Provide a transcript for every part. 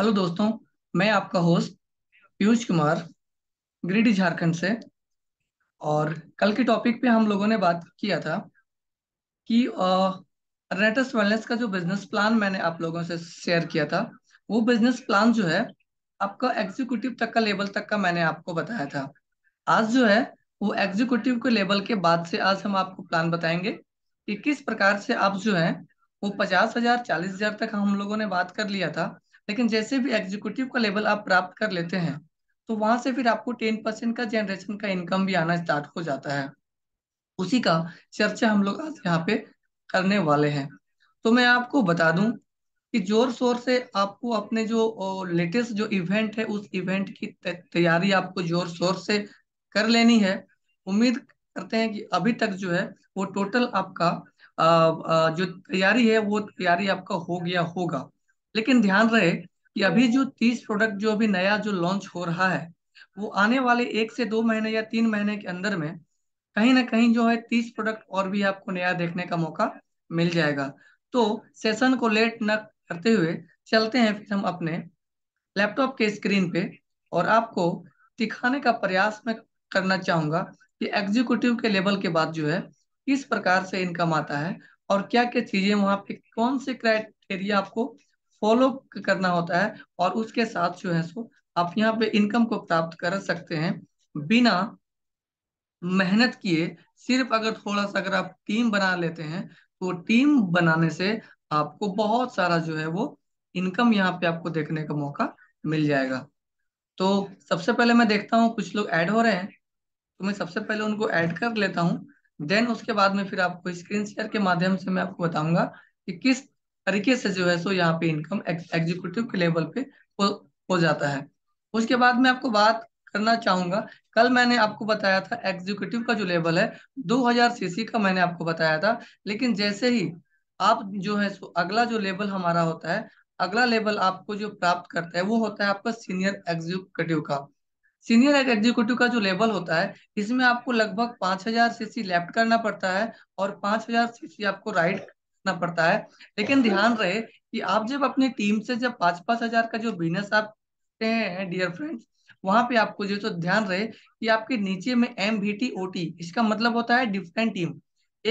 hello दोस्तों मैं आपका होस्ट पीयूष कुमार ग्रीडी झारखंड से और कल के टॉपिक पे हम लोगों ने बात किया था कि रेटस वेलनेस का जो बिजनेस प्लान मैंने आप लोगों से शेयर किया था वो बिजनेस प्लान जो है आपका एग्जीक्यूटिव तक का लेवल तक का मैंने आपको बताया था आज जो है वो एग्जीक्यूटिव के लेवल के बाद से आज हम आपको प्लान बताएंगे कि किस प्रकार से आप जो है वो पचास हजार चालीस हजार तक हम लोगों ने बात कर लिया था लेकिन जैसे भी एग्जीक्यूटिव का लेवल आप प्राप्त कर लेते हैं तो वहां से फिर आपको टेन परसेंट का जनरेशन का इनकम भी आना स्टार्ट हो जाता है उसी का चर्चा हम लोग आज यहाँ पे करने वाले हैं तो मैं आपको बता दूं कि जोर शोर से आपको अपने जो लेटेस्ट जो इवेंट है उस इवेंट की तैयारी आपको जोर शोर से कर लेनी है उम्मीद करते हैं कि अभी तक जो है वो टोटल आपका आ, आ, जो तैयारी है वो तैयारी आपका हो गया होगा लेकिन ध्यान रहे कि अभी जो तीस प्रोडक्ट जो अभी नया जो लॉन्च हो रहा है वो आने वाले एक से दो महीने या तीन महीने के अंदर में कहीं ना कहीं जो है तीस प्रोडक्ट और भी आपको नया देखने का मौका मिल जाएगा तो सेशन को लेट न करते हुए चलते हैं फिर हम अपने लैपटॉप के स्क्रीन पे और आपको दिखाने का प्रयास मैं करना चाहूंगा कि एग्जीक्यूटिव के लेवल के बाद जो है किस प्रकार से इनकम आता है और क्या क्या चीज़ें वहाँ पे कौन से क्राइटेरिया आपको फॉलो करना होता है और उसके साथ जो है सो आप यहाँ पे इनकम को प्राप्त कर सकते हैं बिना मेहनत किए सिर्फ अगर थोड़ा सा अगर आप टीम बना लेते हैं तो टीम बनाने से आपको बहुत सारा जो है वो इनकम यहाँ पे आपको देखने का मौका मिल जाएगा तो सबसे पहले मैं देखता हूँ कुछ लोग ऐड हो रहे हैं तो मैं सबसे पहले उनको ऐड कर लेता हूँ देन उसके बाद में फिर आपको स्क्रीन शेयर के माध्यम से मैं आपको बताऊंगा कि किस तरीके से जो है सो यहाँ पे इनकम एग्जीक्यूटिव के लेवल पे हो, हो जाता है उसके बाद मैं आपको बात करना चाहूंगा कल मैंने आपको बताया था एग्जीक्यूटिव का जो लेवल है 2000 सीसी का मैंने आपको बताया था लेकिन जैसे ही आप जो है सो अगला जो लेवल हमारा होता है अगला लेवल आपको जो प्राप्त करता है वो होता है आपका सीनियर एग्जीक्यूटिव का सीनियर एग्जीक्यूटिव का जो लेवल होता है इसमें आपको लगभग 5000 सीसी लेफ्ट करना पड़ता है और 5000 सीसी आपको राइट रखना पड़ता है लेकिन ध्यान रहे कि आप जब अपनी टीम से जब पांच पांच हजार का जो बिजनेस आप हैं डियर फ्रेंड्स वहां पे आपको जो तो ध्यान रहे कि आपके नीचे में M B T O T इसका मतलब होता है डिफरेंट टीम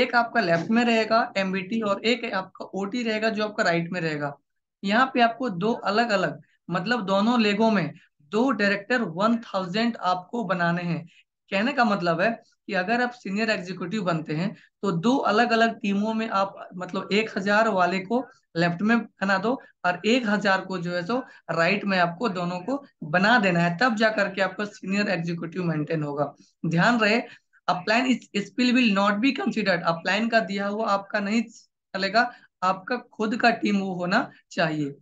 एक आपका लेफ्ट में रहेगा एम बी टी और एक आपका ओ टी रहेगा जो आपका राइट में रहेगा यहाँ पे आपको दो अलग अलग मतलब दोनों लेगों में दो डायरेक्टर वन थाउजेंड आपको बनाने हैं कहने का मतलब है कि अगर आप सीनियर एग्जीक्यूटिव बनते हैं तो दो अलग अलग टीमों में आप मतलब एक हजार वाले को लेफ्ट में बना दो और एक हजार को जो है सो राइट में आपको दोनों को बना देना है तब जा करके आपको सीनियर एग्जीक्यूटिव मेंटेन होगा ध्यान रहे upline spill will not be considered upline का दिया हुआ आपका नहीं चलेगा आपका खुद का टीम वो होना चाहिए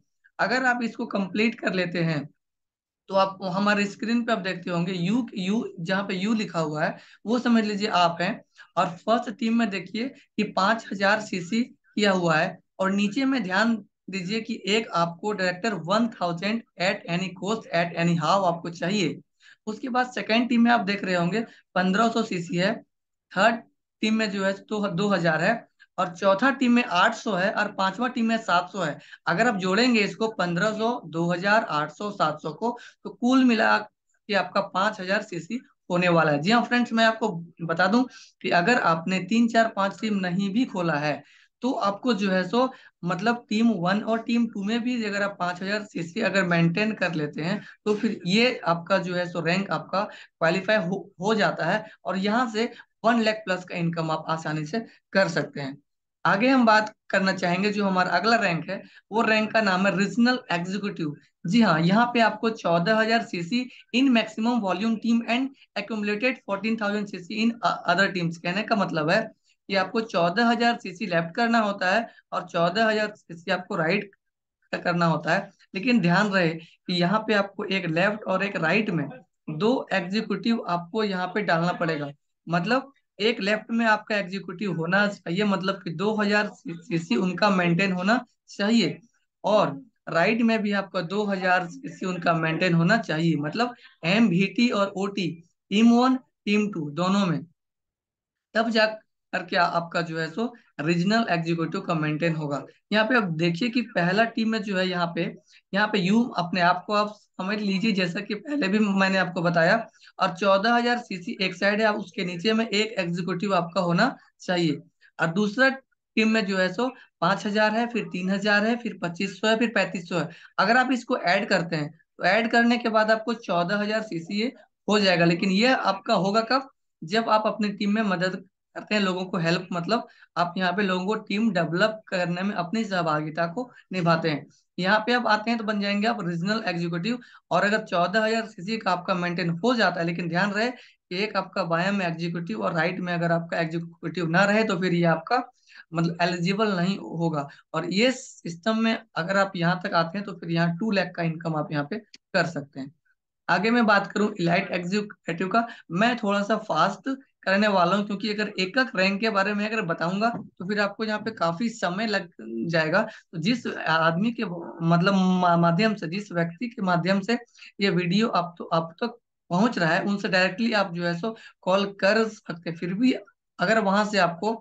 अगर आप इसको कंप्लीट कर लेते हैं तो आप हमारे स्क्रीन पे आप देखते होंगे यू यू जहाँ पे यू लिखा हुआ है वो समझ लीजिए आप हैं और फर्स्ट टीम में देखिए कि पांच हजार सीसी किया हुआ है और नीचे में ध्यान दीजिए कि एक आपको director one thousand at any cost at any how आपको चाहिए उसके बाद सेकेंड टीम में आप देख रहे होंगे पंद्रह सीसी है थर्ड टीम में जो है तो दो हजार है और चौथा टीम में 800 है और पांचवा टीम में 700 है अगर आप जोड़ेंगे इसको 1500, 2000, 800, 700 को तो कुल मिला कि आपका 5000 सीसी होने वाला है जी हाँ फ्रेंड्स मैं आपको बता दूं कि अगर आपने तीन चार पांच टीम नहीं भी खोला है तो आपको जो है सो मतलब टीम वन और टीम टू में भी अगर आप पांच हजार सीसी अगर मेंटेन कर लेते हैं तो फिर ये आपका जो है सो रैंक आपका क्वालिफाई हो, हो जाता है और यहाँ से वन लैख प्लस का इनकम आप आसानी से कर सकते हैं आगे हम बात करना चाहेंगे जो हमारा अगला रैंक है वो रैंक का नाम है रीजनल एग्जीक्यूटिव जी हाँ यहाँ पे आपको 14,000 CC in maximum volume team and accumulated 14,000 CC in other teams कहने का मतलब है कि आपको 14,000 सीसी लेफ्ट करना होता है और 14,000 सीसी आपको राइट करना होता है लेकिन ध्यान रहे कि यहाँ पे आपको एक लेफ्ट और एक राइट में दो एग्जीक्यूटिव आपको यहाँ पे डालना पड़ेगा मतलब एक लेफ्ट में आपका एग्जीक्यूटिव होना चाहिए मतलब कि 2000 सीसी उनका मेंटेन होना चाहिए और राइट में भी आपका 2000 सीसी उनका मेंटेन होना चाहिए मतलब एम और O T team one team two दोनों में तब जा करके आपका जो है सो रीजनल एग्जीक्यूटिव का मेंटेन होगा यहाँ पे आप देखिए कि पहला टीम में जो है यहाँ पे यहाँ पे यू अपने आप को आप समझ लीजिए जैसा कि पहले भी मैंने आपको बताया और चौदह हजार सीसी एक साइड है उसके नीचे में एक एग्जीक्यूटिव आपका होना चाहिए और दूसरा टीम में जो है सो पांच हजार है फिर तीन हजार है फिर पच्चीस सौ है फिर पैंतीस सौ है अगर आप इसको ऐड करते हैं तो ऐड करने के बाद आपको चौदह हजार सीसी हो जाएगा लेकिन यह आपका होगा कब जब आप अपनी टीम में मदद करते हैं लोगों को हेल्प मतलब आप यहाँ पे लोगों को टीम डेवलप करने में अपनी सहभागिता को निभाते हैं यहाँ पे आप आते हैं तो बन जाएंगे आप रीजनल एग्जीक्यूटिव और अगर चौदह हजार सीसी का आपका मेंटेन हो जाता है लेकिन ध्यान रहे एक आपका बाया में एग्जीक्यूटिव और राइट में अगर आपका एग्जीक्यूटिव ना रहे तो फिर ये आपका मतलब एलिजिबल नहीं होगा और ये सिस्टम में अगर आप यहाँ तक आते हैं तो फिर यहाँ टू लैख का इनकम आप यहाँ पे कर सकते हैं आगे मैं बात करूं इलाइट एग्जीक्यूटिव का मैं थोड़ा सा फास्ट करने वाला हूँ क्योंकि अगर एक एक रैंक के बारे में अगर बताऊंगा तो फिर आपको यहाँ पे काफी समय लग जाएगा तो जिस आदमी के मतलब माध्यम से जिस व्यक्ति के माध्यम से ये वीडियो आप तो आप तक तो पहुंच रहा है उनसे डायरेक्टली आप जो है सो कॉल कर सकते फिर भी अगर वहां से आपको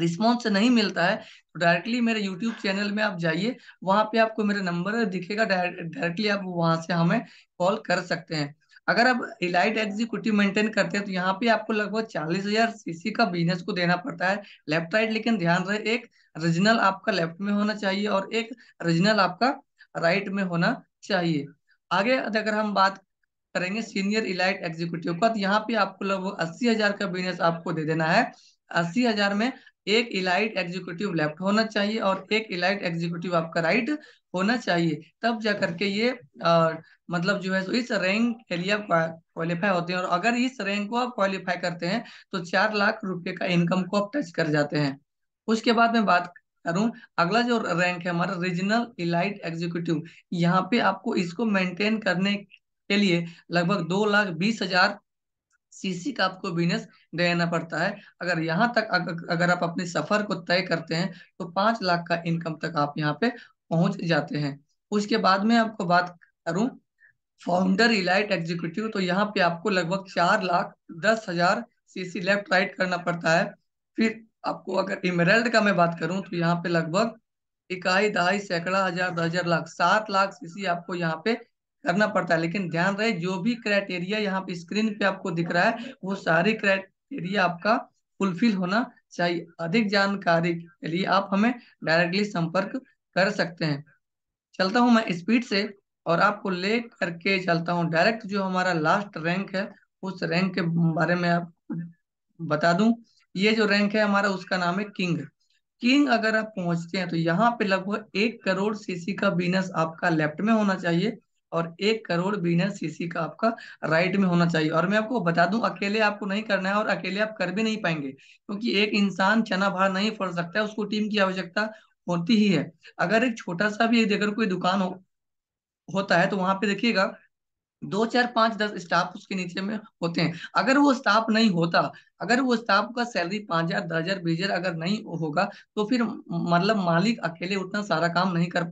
रिस्पॉन्स नहीं मिलता है तो डायरेक्टली मेरे यूट्यूब चैनल में आप जाइए वहां पे आपको मेरा नंबर दिखेगा डायरेक्टली आप वहां से हमें कॉल कर सकते हैं अगर आप इलाइट एग्जीक्यूटिव मेंटेन करते हैं तो यहाँ पे आपको लगभग चालीस हजार सीसी का बिजनेस को देना पड़ता है लेफ्ट राइट लेकिन ध्यान रहे एक रीजनल आपका लेफ्ट में होना चाहिए और एक रीजनल आपका राइट में होना चाहिए आगे अगर हम बात करेंगे सीनियर इलाइट एग्जीक्यूटिव का तो यहाँ पे आपको लगभग अस्सी हजार का बिजनेस आपको दे देना है अस्सी हजार में एक इलाइट एग्जीक्यूटिव लेफ्ट होना चाहिए और एक इलाइट एग्जीक्यूटिव आपका राइट होना चाहिए तब जा करके ये आ, मतलब जो है तो इस रैंक के लिए आप क्वालिफाई होते हैं और अगर इस रैंक को आप क्वालिफाई करते हैं तो चार लाख रुपए का इनकम को आप टच कर जाते हैं उसके बाद में बात करूं अगला जो रैंक है हमारा रीजनल इलाइट एग्जीक्यूटिव यहाँ पे आपको इसको मेंटेन करने के लिए लगभग दो लाख बीस हजार सीसी का आपको बिजनेस देना पड़ता है अगर यहाँ तक अगर अगर आप अपने सफर को तय करते हैं तो पांच लाख का इनकम तक आप यहाँ पे पहुंच जाते हैं उसके बाद में आपको बात करूं फाउंडर इलाइट एग्जीक्यूटिव तो यहाँ पे आपको लगभग चार लाख दस हजार सीसी लेफ्ट राइट करना पड़ता है फिर आपको अगर इमरल्ड का मैं बात करूं तो यहाँ पे लगभग इकाई दहाई सैकड़ा हजार दस हजार लाख सात लाख सीसी आपको यहाँ पे करना पड़ता है लेकिन ध्यान रहे जो भी क्राइटेरिया यहाँ पे स्क्रीन पे आपको दिख रहा है वो सारी क्राइटेरिया आपका फुलफिल होना चाहिए अधिक जानकारी के लिए आप हमें डायरेक्टली संपर्क कर सकते हैं चलता हूं मैं स्पीड से और आपको ले करके चलता हूं डायरेक्ट जो हमारा लास्ट रैंक है उस रैंक के बारे में आप बता दूं ये जो रैंक है हमारा उसका नाम है किंग किंग अगर आप पहुंचते हैं तो यहाँ पे लगभग एक करोड़ सीसी का बिजनेस आपका लेफ्ट में होना चाहिए और एक करोड़ बिजनेस सीसी का आपका राइट में होना चाहिए और मैं आपको बता दूं अकेले आपको नहीं करना है और अकेले आप कर भी नहीं पाएंगे क्योंकि एक इंसान चना भाड़ नहीं फोड़ सकता है उसको टीम की आवश्यकता होती ही है अगर एक छोटा सा भी अगर कोई दुकान हो होता है तो वहां पे देखिएगा दो चार पांच दस स्टाफ उसके नीचे में होते हैं अगर वो स्टाफ नहीं होता अगर वो स्टाफ का सैलरी पांच हजार दस हजार बीस हजार अगर नहीं होगा तो फिर मतलब मालिक अकेले उतना सारा काम नहीं कर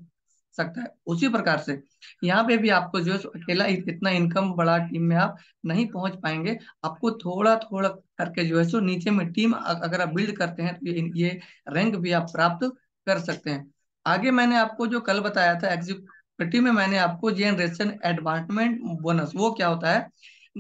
सकता है उसी प्रकार से यहाँ पे भी आपको जो है अकेला इतना इनकम बड़ा टीम में आप नहीं पहुंच पाएंगे आपको थोड़ा थोड़ा करके जो है सो नीचे में टीम अगर आप बिल्ड करते हैं तो ये, ये रैंक भी आप प्राप्त कर सकते हैं आगे मैंने आपको जो कल बताया था एग्जीक्यूटिव में मैंने आपको जेनरेशन एडवांसमेंट बोनस वो क्या होता है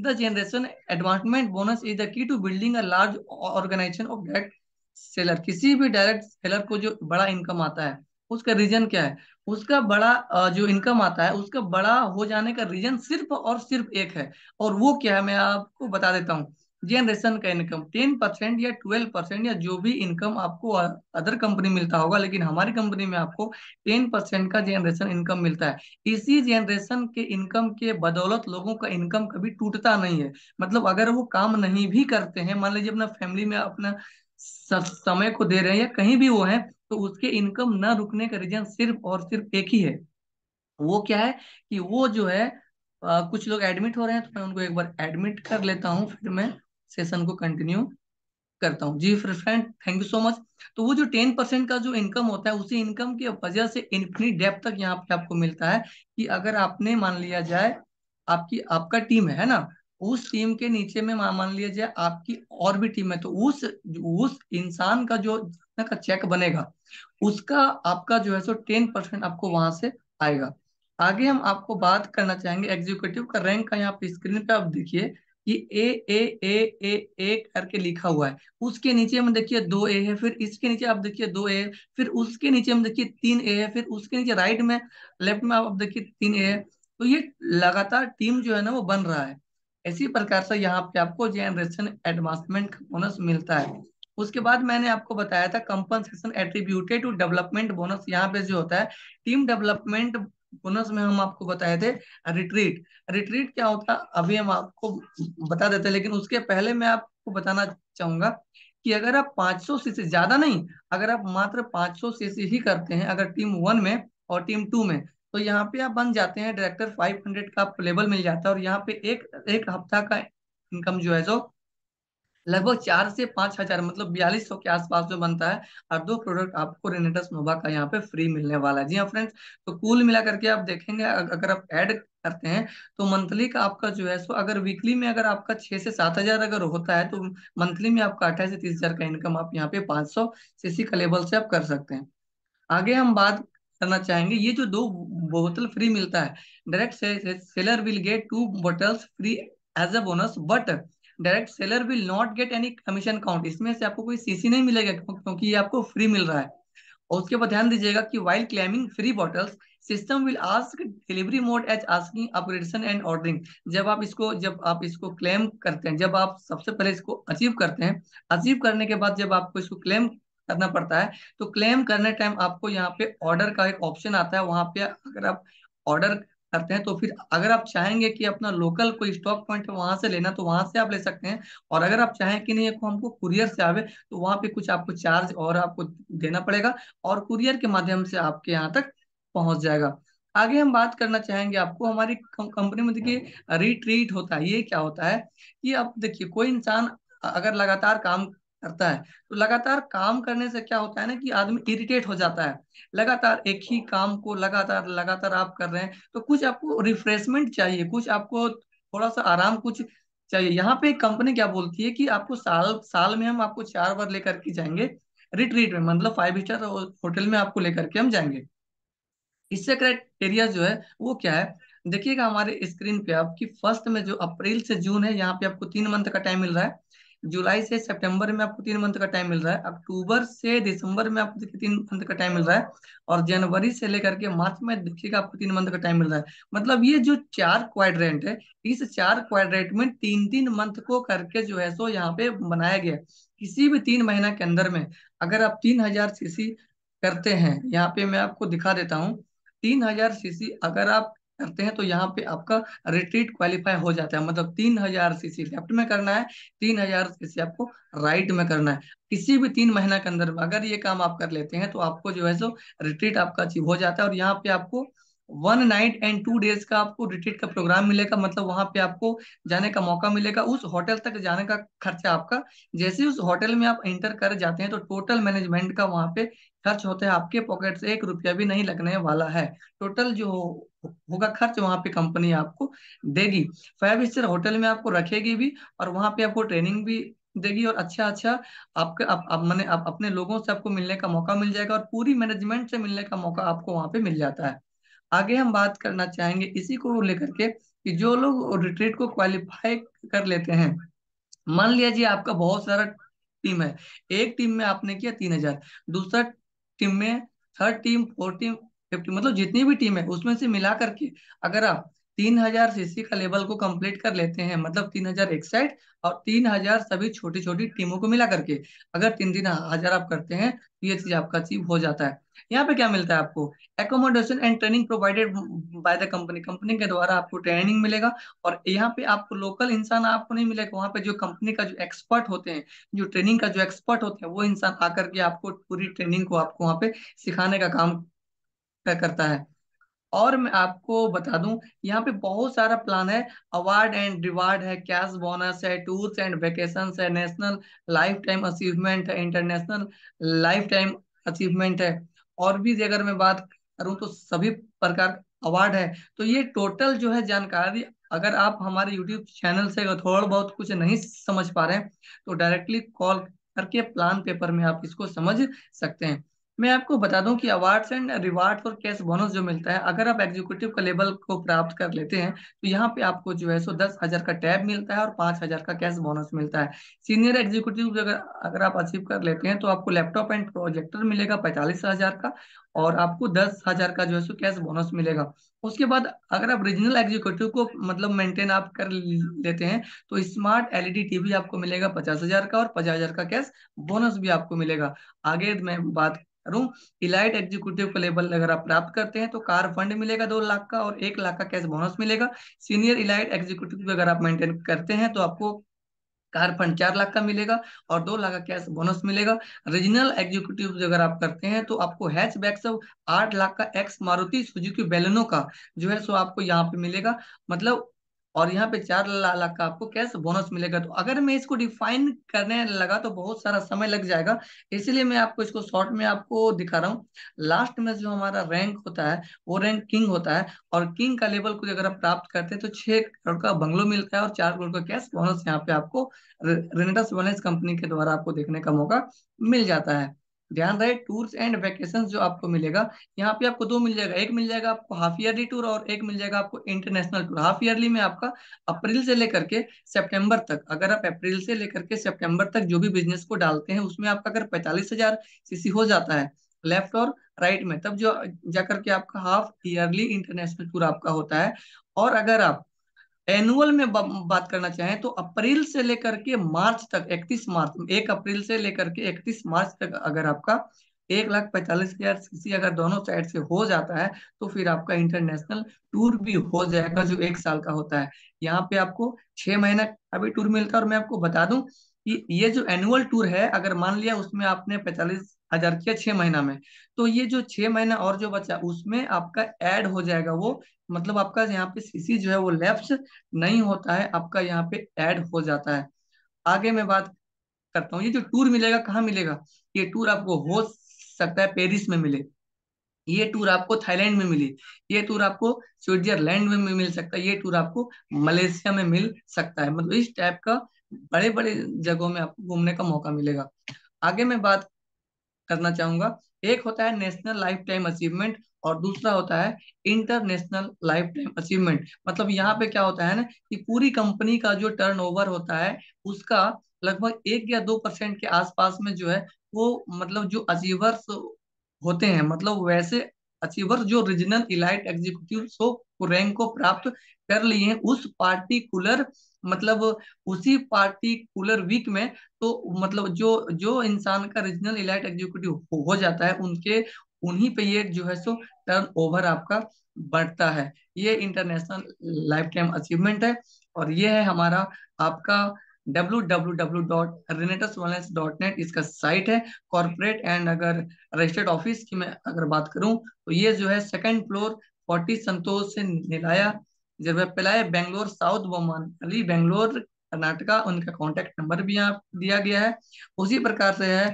the generation advancement bonus is the key to building a large organisation of direct seller किसी भी डायरेक्ट सेलर को जो बड़ा इनकम आता है उसका रीजन क्या है उसका बड़ा जो इनकम आता है उसका बड़ा हो जाने का रीजन सिर्फ और सिर्फ एक है और वो क्या है मैं आपको बता देता हूँ जनरेशन का इनकम टेन परसेंट या ट्वेल्व परसेंट या जो भी इनकम आपको अदर कंपनी मिलता होगा लेकिन हमारी कंपनी में आपको टेन परसेंट का जनरेशन इनकम मिलता है इसी जनरेशन के इनकम के बदौलत लोगों का इनकम कभी टूटता नहीं है मतलब अगर वो काम नहीं भी करते हैं मान लीजिए अपना फैमिली में अपना समय को दे रहे हैं या कहीं भी वो है तो उसके इनकम न रुकने का रीजन सिर्फ और सिर्फ एक ही है वो क्या है कि वो जो है आ, कुछ लोग एडमिट हो रहे हैं तो मैं उनको एक बार एडमिट कर लेता हूँ फिर मैं सेशन को कंटिन्यू करता हूँ जी friend thank you so much तो वो जो टेन परसेंट का जो इनकम होता है उसी इनकम की वजह से इनफिनिट डेप तक यहाँ पे आपको मिलता है कि अगर आपने मान लिया जाए आपकी आपका टीम है ना उस टीम के नीचे में मान लिया जाए आपकी और भी टीम है तो उस उस इंसान का जो जितना का चेक बनेगा उसका आपका जो है सो टेन परसेंट आपको वहां से आएगा आगे हम आपको बात करना चाहेंगे एग्जीक्यूटिव का रैंक का यहाँ पे स्क्रीन पे आप देखिए ये ए ए ए ए ए करके लिखा हुआ है उसके नीचे हम देखिए दो ए है फिर इसके नीचे आप देखिए दो ए है फिर उसके नीचे हम देखिए तीन ए है फिर उसके नीचे राइट में लेफ्ट में आप देखिए तीन ए है तो ये लगातार टीम जो है ना वो बन रहा है इसी प्रकार से यहाँ पे आपको जेनरेशन एडवांसमेंट का बोनस मिलता है उसके बाद मैंने आपको बताया था compensation attributed to development bonus यहाँ पे जो होता है टीम डेवलपमेंट बोनस में हम आपको बताए थे रिट्रीट रिट्रीट क्या होता अभी हम आपको बता देते हैं लेकिन उसके पहले मैं आपको बताना चाहूंगा कि अगर आप 500 सौ सीसी ज्यादा नहीं अगर आप मात्र 500 सौ सीसी ही करते हैं अगर टीम वन में और टीम टू में तो यहाँ पे आप बन जाते हैं डायरेक्टर 500 का लेवल मिल जाता है और यहाँ पे एक एक हफ्ता का इनकम जो है जो लगभग चार से पांच हजार मतलब बयालीस सौ के आसपास जो बनता है और दो प्रोडक्ट आपको रेनेटस नोवा का यहाँ पे फ्री मिलने वाला है जी हाँ फ्रेंड्स तो कुल मिला करके आप देखेंगे अगर आप ऐड करते हैं तो मंथली का आपका जो है सो अगर वीकली में अगर आपका छह से सात हजार अगर होता है तो मंथली में आपका अट्ठाईस से तीस हजार का इनकम आप यहाँ पे पांच सौ सीसी का लेवल से आप कर सकते हैं आगे हम बात करना चाहेंगे ये जो दो बोतल फ्री मिलता है डायरेक्ट से, से, seller will get two bottles free as a bonus but direct seller will not get any commission count इसमें से आपको कोई सीसी नहीं मिलेगा क्योंकि ये आपको फ्री मिल रहा है और उसके बाद ध्यान दीजिएगा कि while claiming free bottles system will ask delivery mode as asking upgradation and ordering जब आप इसको जब आप इसको क्लेम करते हैं जब आप सबसे पहले इसको अचीव करते हैं अचीव करने के बाद जब आपको इसको क्लेम करना पड़ता है तो क्लेम करने टाइम आपको यहाँ पे ऑर्डर का एक ऑप्शन आता है वहां पे अगर आप ऑर्डर करते हैं तो फिर अगर आप चाहेंगे कि अपना लोकल कोई स्टॉक पॉइंट है वहां से लेना तो वहां से आप ले सकते हैं और अगर आप चाहें कि नहीं हमको कुरियर से आवे तो वहां पे कुछ आपको चार्ज और आपको देना पड़ेगा और कुरियर के माध्यम से आपके यहाँ तक पहुंच जाएगा आगे हम बात करना चाहेंगे आपको हमारी कंपनी में देखिए रिट्रीट होता है ये क्या होता है कि आप देखिए कोई इंसान अगर लगातार काम करता है तो लगातार काम करने से क्या होता है ना कि आदमी इरिटेट हो जाता है लगातार एक ही काम को लगातार लगातार आप कर रहे हैं तो कुछ आपको रिफ्रेशमेंट चाहिए कुछ आपको थोड़ा सा आराम कुछ चाहिए यहाँ पे कंपनी क्या बोलती है कि आपको साल साल में हम आपको चार बार लेकर के जाएंगे रिट्रीट में मतलब फाइव स्टार होटल में आपको लेकर के हम जाएंगे इससे क्राइटेरिया जो है वो क्या है देखिएगा हमारे स्क्रीन पे आपकी फर्स्ट में जो अप्रैल से जून है यहाँ पे आपको तीन मंथ का टाइम मिल रहा है जुलाई से सितंबर में आपको तीन मंथ का टाइम मिल रहा है अक्टूबर से दिसंबर में आपको देखिए तीन मंथ का टाइम मिल रहा है और जनवरी से लेकर के मार्च में देखिएगा आपको तीन मंथ का टाइम मिल रहा है मतलब ये जो चार क्वाड्रेंट है इस चार क्वाड्रेंट में तीन तीन मंथ को करके जो है सो यहाँ पे बनाया गया किसी भी तीन महीना के अंदर में अगर आप तीन हजार सीसी करते हैं यहाँ पे मैं आपको दिखा देता हूँ तीन हजार सीसी अगर आप करते हैं तो यहाँ पे आपका रिट्रीट क्वालिफाई हो जाता है मतलब तीन हजार सीसी लेफ्ट में करना है तीन हजार सीसी आपको राइट में करना है किसी भी तीन महीना के अंदर अगर ये काम आप कर लेते हैं तो आपको जो है सो रिट्रीट आपका अचीव हो जाता है और यहाँ पे आपको one night and two days का आपको रिट्रीट का प्रोग्राम मिलेगा मतलब वहां पे आपको जाने का मौका मिलेगा उस होटल तक जाने का खर्चा आपका जैसे उस होटल में आप एंटर कर जाते हैं तो टोटल मैनेजमेंट का वहां पे खर्च होता है आपके पॉकेट से एक रुपया भी नहीं लगने वाला है टोटल जो होगा खर्च वहां पे कंपनी आपको देगी फाइव स्टार होटल में आपको रखेगी भी और वहां पे आपको ट्रेनिंग भी देगी और अच्छा अच्छा आपके आप, आप मैंने आप अपने लोगों से आपको मिलने का मौका मिल जाएगा और पूरी मैनेजमेंट से मिलने का मौका आपको वहां पे मिल जाता है आगे हम बात करना चाहेंगे इसी को लेकर के कि जो लोग रिट्रीट को क्वालिफाई कर लेते हैं मान लिया जी आपका बहुत सारा टीम है एक टीम में आपने किया तीन हजार दूसरा टीम में third team fourth team fifty मतलब जितनी भी टीम है उसमें से मिला करके अगर आप तीन हजार सीसी का लेवल को कंप्लीट कर लेते हैं मतलब तीन हजार एक साइड और तीन हजार सभी छोटी छोटी टीमों को मिला करके अगर तीन तीन हजार आप करते हैं तो ये चीज आपका अचीव हो जाता है यहाँ पे क्या मिलता है आपको accommodation and training provided by the company company के द्वारा आपको ट्रेनिंग मिलेगा और यहाँ पे आपको लोकल इंसान आपको नहीं मिलेगा वहां पे जो कंपनी का जो एक्सपर्ट होते हैं जो ट्रेनिंग का जो एक्सपर्ट होते हैं वो इंसान आकर के आपको पूरी ट्रेनिंग को आपको वहाँ पे सिखाने का काम करता है और मैं आपको बता दूं यहाँ पे बहुत सारा प्लान है अवार्ड एंड रिवार्ड है कैश बोनस है टूर्स एंड वेकेशन है नेशनल लाइफ टाइम अचीवमेंट है इंटरनेशनल लाइफ टाइम अचीवमेंट है और भी अगर मैं बात करूँ तो सभी प्रकार अवार्ड है तो ये टोटल जो है जानकारी अगर आप हमारे यूट्यूब चैनल से थोड़ा बहुत कुछ नहीं समझ पा रहे हैं तो डायरेक्टली कॉल करके प्लान पेपर में आप इसको समझ सकते हैं मैं आपको बता दूं कि अवार्ड्स एंड रिवार्ड और कैश बोनस जो मिलता है अगर आप एग्जीक्यूटिव का लेवल को प्राप्त कर लेते हैं तो यहाँ पे आपको जो है सो दस हजार का टैब मिलता है और पांच हजार का कैश बोनस मिलता है सीनियर एग्जीक्यूटिव अगर अगर आप अचीव कर लेते हैं तो आपको लैपटॉप एंड प्रोजेक्टर मिलेगा पैंतालीस हजार का और आपको दस हजार का जो है सो कैश बोनस मिलेगा उसके बाद अगर आप रीजनल एग्जीक्यूटिव को मतलब मेंटेन आप कर लेते हैं तो स्मार्ट एलईडी टीवी आपको मिलेगा पचास हजार का और पचास हजार का कैश बोनस भी आपको मिलेगा आगे मैं बात रूम इलाइट एग्जीक्यूटिव को लेवल अगर आप प्राप्त करते हैं तो कार फंड मिलेगा दो लाख का और एक लाख का कैश बोनस मिलेगा सीनियर इलाइट एग्जीक्यूटिव अगर आप मेंटेन करते हैं तो आपको कार फंड चार लाख का मिलेगा और दो लाख का कैश बोनस मिलेगा रीजनल एग्जीक्यूटिव अगर आप करते हैं तो आपको हैच बैक सब आठ लाख का एक्स मारुति सुजुकी बेलनो का जो है सो आपको यहाँ पे मिलेगा मतलब और यहाँ पे चार लाख का आपको कैश बोनस मिलेगा तो अगर मैं इसको डिफाइन करने लगा तो बहुत सारा समय लग जाएगा इसलिए मैं आपको इसको शॉर्ट में आपको दिखा रहा हूँ लास्ट में जो हमारा रैंक होता है वो रैंक किंग होता है और किंग का लेवल को अगर आप प्राप्त करते हैं तो छह करोड़ का बंगलो मिलता है और चार करोड़ का कैश बोनस यहाँ पे आपको रेनेटस बोनस कंपनी के द्वारा आपको देखने का मौका मिल जाता है ध्यान रहे टूर्स एंड वैकेशन जो आपको मिलेगा यहाँ पे आपको दो मिल जाएगा एक मिल जाएगा आपको हाफ ईयरली टूर और एक मिल जाएगा आपको इंटरनेशनल टूर हाफ ईयरली में आपका अप्रैल से लेकर के सितंबर तक अगर आप अप्रैल से लेकर के सितंबर तक जो भी बिजनेस को डालते हैं उसमें आपका अगर पैंतालीस हजार सीसी हो जाता है लेफ्ट और राइट में तब जो जाकर के आपका हाफ ईयरली इंटरनेशनल टूर आपका होता है और अगर आप एनुअल में बात करना चाहें तो अप्रैल से लेकर के मार्च तक 31 मार्च एक अप्रैल से लेकर के 31 मार्च तक अगर आपका एक लाख पैंतालीस हजार सीसी अगर दोनों साइड से हो जाता है तो फिर आपका इंटरनेशनल टूर भी हो जाएगा जो एक साल का होता है यहाँ पे आपको छह महीना अभी टूर मिलता है और मैं आपको बता दूं कि ये जो एनुअल टूर है अगर मान लिया उसमें आपने पैंतालीस हजार किया छह महीना में तो ये जो छह महीना और जो बचा उसमें आपका ऐड हो जाएगा वो मतलब आपका यहाँ पे सीसी जो है वो लेफ्ट नहीं होता है आपका यहाँ पे ऐड हो जाता है आगे मैं बात करता हूँ ये जो टूर मिलेगा कहाँ मिलेगा ये टूर आपको हो सकता है पेरिस में मिले ये टूर आपको थाईलैंड में मिले ये टूर आपको स्विट्जरलैंड में मिल सकता है ये टूर आपको मलेशिया में मिल सकता है मतलब इस टाइप का बड़े बड़े जगहों में आपको घूमने का मौका मिलेगा आगे मैं बात करना चाहूंगा एक होता है नेशनल लाइफ टाइम अचीवमेंट और दूसरा होता है इंटरनेशनल लाइफ टाइम अचीवमेंट मतलब यहाँ पे क्या होता है ना कि पूरी कंपनी का जो टर्नओवर होता है उसका लगभग एक या दो परसेंट के आसपास में जो है वो मतलब जो अचीवर्स होते हैं मतलब वैसे अचीवर्स जो रीजनल इलाइट एग्जीक्यूटिव हो रैंक को प्राप्त कर लिए हैं उस पार्टिकुलर मतलब उसी पार्टिकुलर वीक में तो मतलब जो जो इंसान का रीजनल इलाइट एग्जीक्यूटिव हो जाता है उनके उन्हीं पे ये जो है सो टर्न ओवर आपका बढ़ता है ये इंटरनेशनल लाइफ टाइम अचीवमेंट है और ये है हमारा आपका www.renatuswellness.net इसका साइट है कॉर्पोरेट एंड अगर रजिस्टर्ड ऑफिस की मैं अगर बात करूं तो ये जो है सेकंड फ्लोर फोर्टी संतोष से निलाया जब वह पिलाए बेंगलोर साउथ वोमन अली बेंगलोर कर्नाटका उनका कॉन्टेक्ट नंबर भी यहाँ दिया गया है उसी प्रकार से है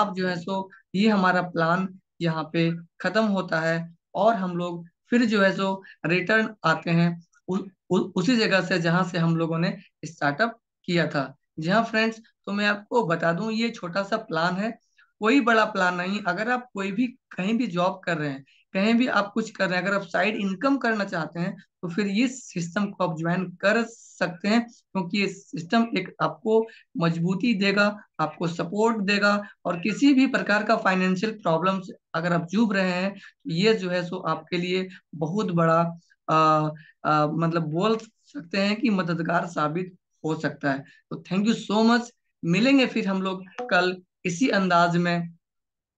आप जो है सो ये हमारा प्लान यहाँ पे खत्म होता है और हम लोग फिर जो है सो रिटर्न आते हैं उ, उ, उसी जगह से जहाँ से हम लोगों ने स्टार्टअप किया था जी हाँ फ्रेंड्स तो मैं आपको बता दूं ये छोटा सा प्लान है कोई बड़ा प्लान नहीं अगर आप कोई भी कहीं भी जॉब कर रहे हैं कहीं भी आप कुछ कर रहे हैं अगर आप साइड इनकम करना चाहते हैं तो फिर ये सिस्टम को आप ज्वाइन कर सकते हैं क्योंकि ये सिस्टम एक आपको मजबूती देगा आपको सपोर्ट देगा और किसी भी प्रकार का फाइनेंशियल प्रॉब्लम अगर आप जूझ रहे हैं तो ये जो है सो आपके लिए बहुत बड़ा आ, आ, मतलब बोल सकते हैं कि मददगार साबित हो सकता है तो थैंक यू सो मच मिलेंगे फिर हम लोग कल इसी अंदाज में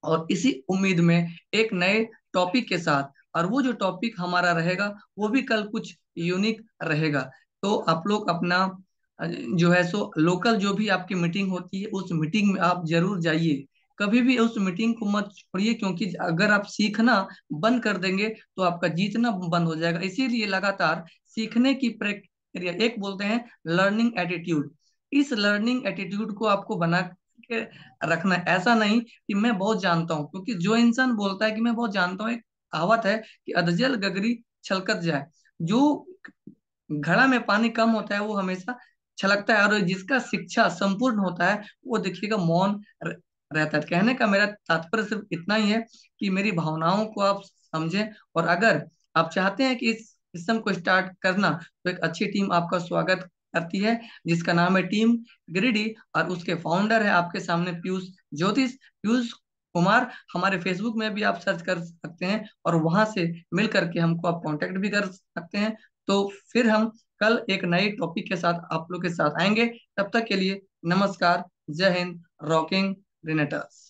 और इसी उम्मीद में एक नए टॉपिक के साथ और वो जो टॉपिक हमारा रहेगा वो भी कल कुछ यूनिक रहेगा तो आप लोग अपना जो है सो लोकल जो भी आपकी मीटिंग होती है उस मीटिंग में आप जरूर जाइए कभी भी उस मीटिंग को मत छोड़िए क्योंकि अगर आप सीखना बंद कर देंगे तो आपका जीतना बंद हो जाएगा इसीलिए लगातार सीखने की प्रक्रिया एक बोलते हैं लर्निंग एटीट्यूड इस लर्निंग एटीट्यूड को आपको बना के रखना ऐसा नहीं कि मैं बहुत जानता हूँ क्योंकि जो इंसान बोलता है कि मैं बहुत जानता हूँ एक कहावत है कि अधजल गगरी छलकत जाए जो घड़ा में पानी कम होता है वो हमेशा छलकता है और जिसका शिक्षा संपूर्ण होता है वो देखिएगा मौन रहता है कहने का मेरा तात्पर्य सिर्फ इतना ही है कि मेरी भावनाओं को आप समझें और अगर आप चाहते हैं कि इस सिस्टम को स्टार्ट करना तो एक अच्छी टीम आपका स्वागत करती है जिसका नाम है टीम ग्रिडी और उसके फाउंडर है आपके सामने पीयूष ज्योतिष पीयूष कुमार हमारे फेसबुक में भी आप सर्च कर सकते हैं और वहां से मिल करके हमको आप कॉन्टेक्ट भी कर सकते हैं तो फिर हम कल एक नए टॉपिक के साथ आप लोग के साथ आएंगे तब तक के लिए नमस्कार जय हिंद रॉकिंग रिनेटर्स